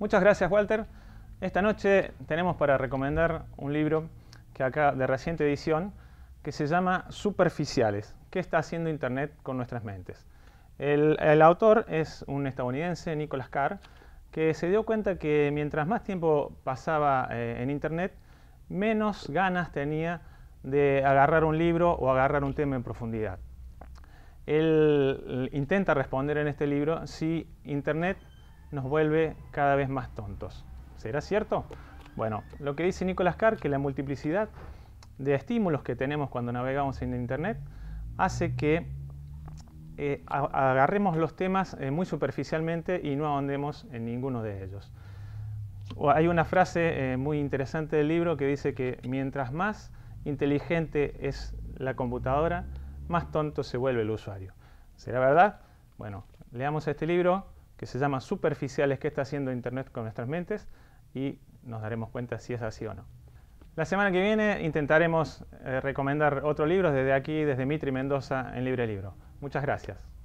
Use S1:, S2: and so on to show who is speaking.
S1: Muchas gracias, Walter. Esta noche tenemos para recomendar un libro que acá de reciente edición que se llama Superficiales, ¿qué está haciendo Internet con nuestras mentes? El, autor es un estadounidense, Nicholas Carr, que se dio cuenta que mientras más tiempo pasaba eh, en Internet, menos ganas tenía de agarrar un libro o agarrar un tema en profundidad. Él intenta responder en este libro si Internet nos vuelve cada vez más tontos. ¿Será cierto? Bueno, lo que dice Nicolás Carr, que la multiplicidad de estímulos que tenemos cuando navegamos en Internet hace que eh, agarremos los temas eh, muy superficialmente y no ahondemos en ninguno de ellos. hay una frase eh, muy interesante del libro que dice que mientras más inteligente es la computadora, más tonto se vuelve el usuario. ¿Será verdad? Bueno, leamos este libro, que se llama superficiales, qué está haciendo Internet con nuestras mentes y nos daremos cuenta si es así o no. La semana que viene intentaremos eh, recomendar otro libro desde aquí, desde Mitri Mendoza en Libre Libro. Muchas gracias.